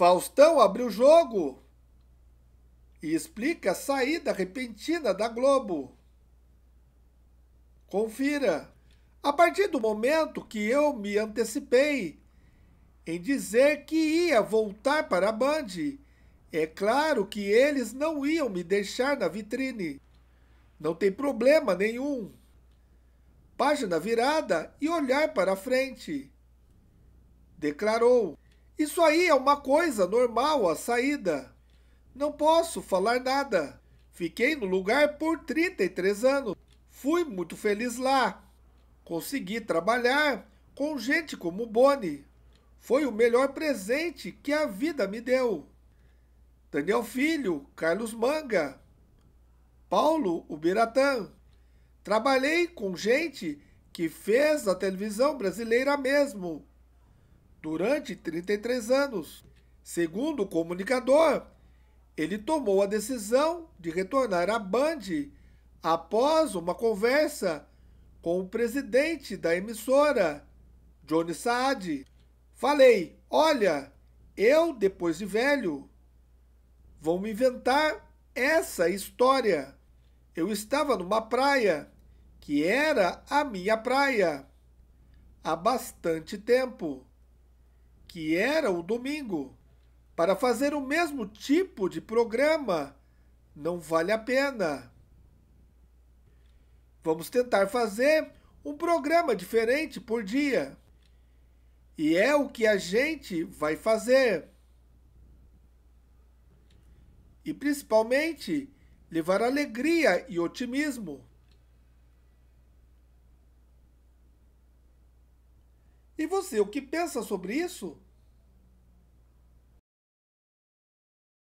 Faustão abre o jogo e explica a saída repentina da Globo. Confira. A partir do momento que eu me antecipei em dizer que ia voltar para a Band, é claro que eles não iam me deixar na vitrine. Não tem problema nenhum. Página virada e olhar para frente. Declarou. Isso aí é uma coisa normal a saída. Não posso falar nada. Fiquei no lugar por 33 anos. Fui muito feliz lá. Consegui trabalhar com gente como Boni. Foi o melhor presente que a vida me deu. Daniel Filho, Carlos Manga, Paulo Ubiratã. Trabalhei com gente que fez a televisão brasileira mesmo. Durante 33 anos, segundo o comunicador, ele tomou a decisão de retornar à Band após uma conversa com o presidente da emissora, Johnny Saad. Falei: Olha, eu, depois de velho, vou me inventar essa história. Eu estava numa praia, que era a minha praia, há bastante tempo que era o domingo, para fazer o mesmo tipo de programa. Não vale a pena. Vamos tentar fazer um programa diferente por dia. E é o que a gente vai fazer. E principalmente, levar alegria e otimismo. E você, o que pensa sobre isso?